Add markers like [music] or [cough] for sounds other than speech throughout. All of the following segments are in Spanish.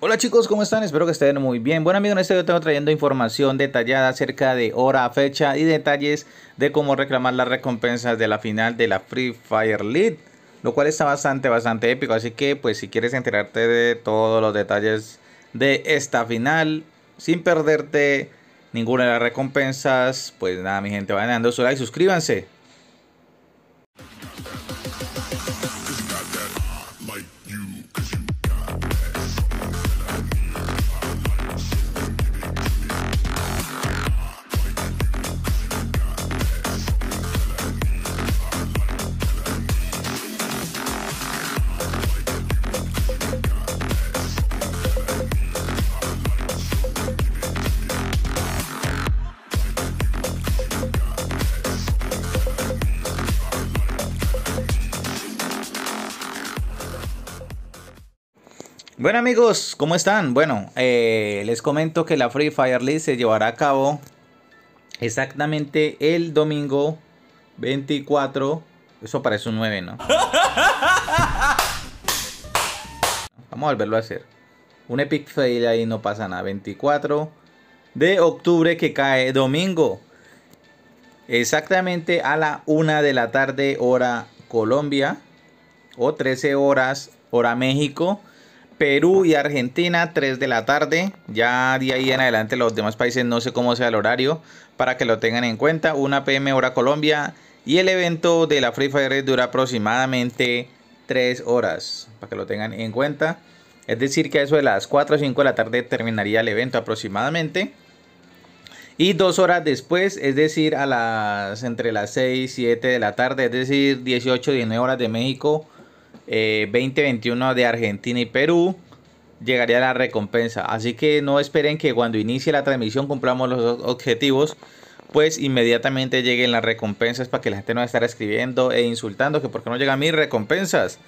Hola chicos, ¿cómo están? Espero que estén muy bien. Bueno amigos, en este video tengo trayendo información detallada acerca de hora, fecha y detalles de cómo reclamar las recompensas de la final de la Free Fire League, lo cual está bastante, bastante épico. Así que pues si quieres enterarte de todos los detalles de esta final, sin perderte ninguna de las recompensas, pues nada mi gente, vayan dando su like, suscríbanse. Bueno amigos, ¿cómo están? Bueno, eh, les comento que la Free Fire League se llevará a cabo exactamente el domingo 24. Eso parece un 9, ¿no? [laughs] Vamos a volverlo a hacer. Un epic fail ahí no pasa nada. 24 de octubre que cae domingo. Exactamente a la 1 de la tarde hora Colombia. O 13 horas hora México. Perú y Argentina, 3 de la tarde. Ya de ahí en adelante los demás países no sé cómo sea el horario para que lo tengan en cuenta. 1 pm hora Colombia. Y el evento de la Free Fire dura aproximadamente 3 horas para que lo tengan en cuenta. Es decir, que a eso de las 4 o 5 de la tarde terminaría el evento aproximadamente. Y dos horas después, es decir, a las entre las 6 y 7 de la tarde, es decir, 18 19 horas de México 2021 eh, de Argentina y Perú, llegaría la recompensa. Así que no esperen que cuando inicie la transmisión cumplamos los objetivos, pues inmediatamente lleguen las recompensas para que la gente no esté escribiendo e insultando que porque no llegan mis recompensas.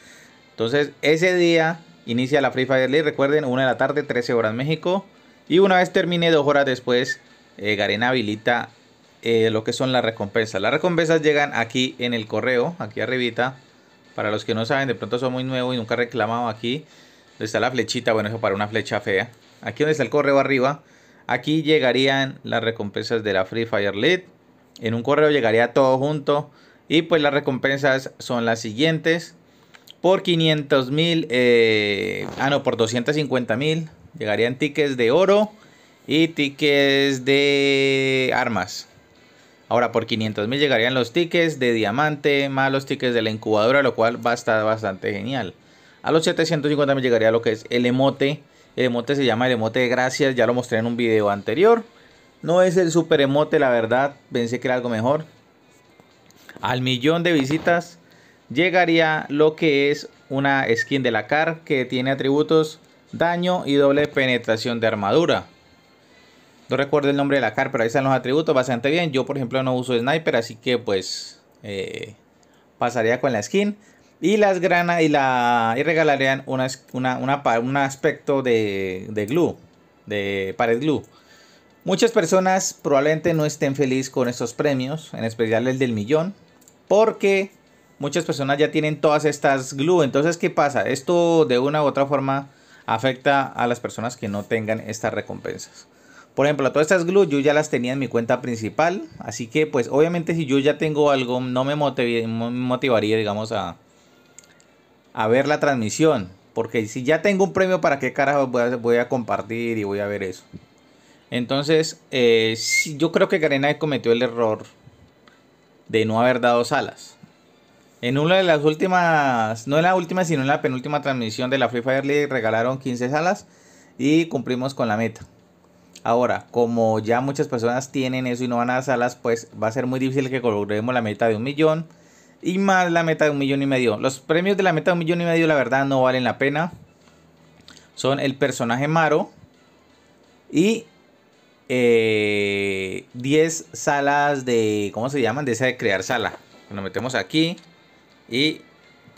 Entonces, ese día inicia la Free Fire League, recuerden, 1 de la tarde, 13 horas México. Y una vez termine, dos horas después, eh, Garena habilita eh, lo que son las recompensas. Las recompensas llegan aquí en el correo, aquí arribita, para los que no saben, de pronto son muy nuevos y nunca he reclamado aquí. está la flechita, bueno, eso para una flecha fea. Aquí donde está el correo arriba, aquí llegarían las recompensas de la Free Fire lead En un correo llegaría todo junto. Y pues las recompensas son las siguientes. Por 500 mil, eh, ah no, por 250 mil llegarían tickets de oro y tickets de armas. Ahora por 500 mil llegarían los tickets de diamante más los tickets de la incubadora, lo cual va a estar bastante genial. A los 750 mil llegaría lo que es el emote. El emote se llama el emote de gracias, ya lo mostré en un video anterior. No es el super emote, la verdad, pensé que era algo mejor. Al millón de visitas llegaría lo que es una skin de la CAR que tiene atributos daño y doble penetración de armadura. No recuerdo el nombre de la car, pero ahí están los atributos bastante bien. Yo, por ejemplo, no uso sniper, así que pues eh, pasaría con la skin. Y las granas y la y regalarían una, un aspecto de, de glue, de pared glue. Muchas personas probablemente no estén felices con estos premios, en especial el del millón, porque muchas personas ya tienen todas estas glue. Entonces, ¿qué pasa? Esto de una u otra forma afecta a las personas que no tengan estas recompensas. Por ejemplo, todas estas glue yo ya las tenía en mi cuenta principal. Así que pues obviamente si yo ya tengo algo no me motivaría digamos a, a ver la transmisión. Porque si ya tengo un premio para qué carajo voy a, compartir y voy a ver eso. Entonces eh, yo creo que Garena cometió el error de no haber dado salas. En una de las últimas, no en la última, sino en la penúltima transmisión de la Free Fire League regalaron 15 salas y cumplimos con la meta. Ahora, como ya muchas personas tienen eso y no van a salas, pues va a ser muy difícil que logremos la meta de un millón y más la meta de un millón y medio. Los premios de la meta de un millón y medio, la verdad, no valen la pena. Son el personaje Maro y 10 eh, salas de, ¿cómo se llaman? De esa de crear sala. Lo metemos aquí y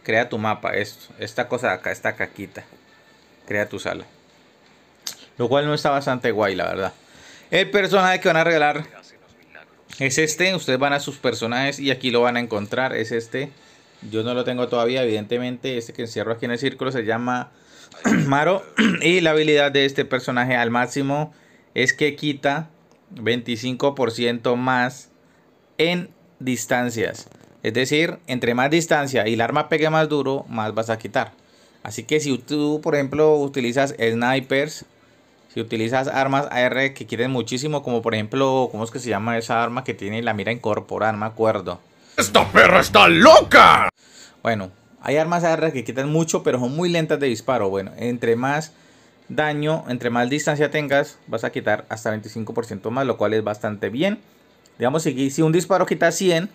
crea tu mapa. Esto, esta cosa de acá, esta caquita. Crea tu sala. Lo cual no está bastante guay, la verdad. El personaje que van a regalar es este. Ustedes van a sus personajes y aquí lo van a encontrar. Es este. Yo no lo tengo todavía, evidentemente. Este que encierro aquí en el círculo se llama [clears throat] Maro. [clears throat] Y la habilidad de este personaje al máximo es que quita 25% más en distancias. Es decir, entre más distancia y el arma pegue más duro, más vas a quitar. Así que si tú, por ejemplo, utilizas snipers si utilizas armas AR que quieren muchísimo, como por ejemplo, ¿cómo es que se llama esa arma que tiene la mira incorporada? No me acuerdo. ¡Esta perra está loca! Bueno, hay armas AR que quitan mucho, pero son muy lentas de disparo. Bueno, entre más daño, entre más distancia tengas, vas a quitar hasta 25% más, lo cual es bastante bien. Digamos, si, si un disparo quita 100,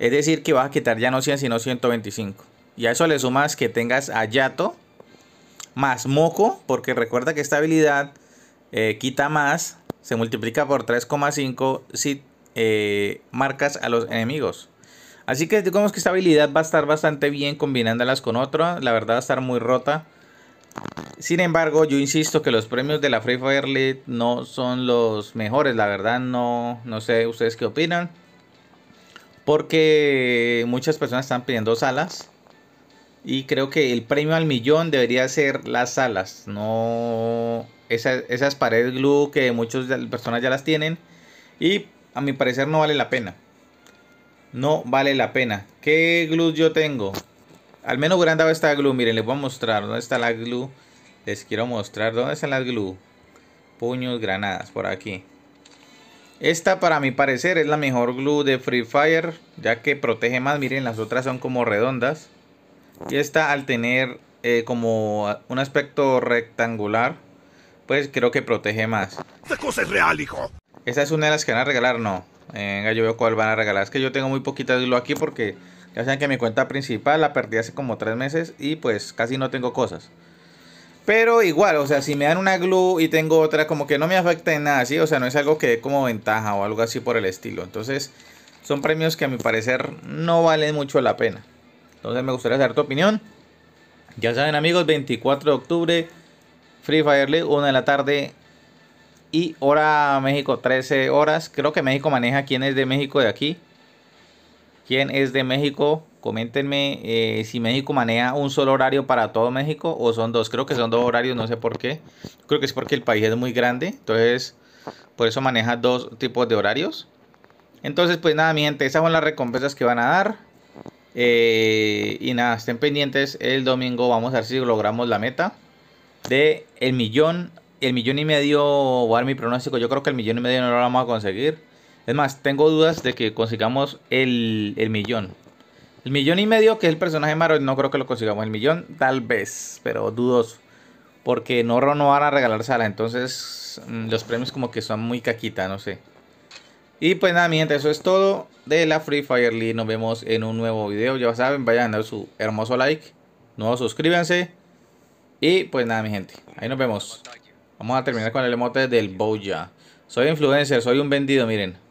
es decir que vas a quitar ya no 100, sino 125. Y a eso le sumas que tengas a Yato, más moco, porque recuerda que esta habilidad eh, quita más, se multiplica por 3,5 si eh, marcas a los enemigos. Así que digamos que esta habilidad va a estar bastante bien combinándolas con otra, la verdad va a estar muy rota. Sin embargo, yo insisto que los premios de la Free Fire no son los mejores, la verdad no, no sé ustedes qué opinan. Porque muchas personas están pidiendo salas y creo que el premio al millón debería ser las alas no esas, esas paredes glue que muchas personas ya las tienen. Y a mi parecer no vale la pena. No vale la pena. ¿Qué glue yo tengo? Al menos va esta glue. Miren, les voy a mostrar dónde está la glue. Les quiero mostrar dónde están las glue. Puños, granadas, por aquí. Esta para mi parecer es la mejor glue de Free Fire. Ya que protege más. Miren, las otras son como redondas. Y esta al tener eh, como un aspecto rectangular, pues creo que protege más. Esta cosa es real, hijo. Esa es una de las que van a regalar, no. Venga, eh, yo veo cuál van a regalar. Es que yo tengo muy poquita de hilo aquí porque ya saben que mi cuenta principal la perdí hace como tres meses y pues casi no tengo cosas. Pero igual, o sea, si me dan una glue y tengo otra, como que no me afecta en nada, ¿sí? O sea, no es algo que dé como ventaja o algo así por el estilo. Entonces, son premios que a mi parecer no valen mucho la pena. Entonces me gustaría saber tu opinión. Ya saben amigos, 24 de octubre, Free Fire League, 1 de la tarde y hora México, 13 horas. Creo que México maneja quién es de México de aquí. ¿Quién es de México? Coméntenme eh, si México maneja un solo horario para todo México o son dos. Creo que son dos horarios, no sé por qué. Creo que es porque el país es muy grande, entonces por eso maneja dos tipos de horarios. Entonces, pues nada, mi gente, esas son las recompensas que van a dar. Eh, y nada, estén pendientes. El domingo vamos a ver si logramos la meta de el millón. El millón y medio, voy a dar mi pronóstico. Yo creo que el millón y medio no lo vamos a conseguir. Es más, tengo dudas de que consigamos el, millón. El millón y medio, que es el personaje Maro, no creo que lo consigamos. El millón, tal vez, pero dudoso. Porque no, no van a regalar sala. Entonces, mm, los premios como que son muy caquita, no sé. Y pues nada, mi gente, eso es todo de la Free Fire League. Nos vemos en un nuevo video. Ya saben, vayan a dar su hermoso like. No, suscríbanse. Y pues nada, mi gente. Ahí nos vemos. Vamos a terminar con el emote del Boya. Soy influencer, soy un vendido, miren.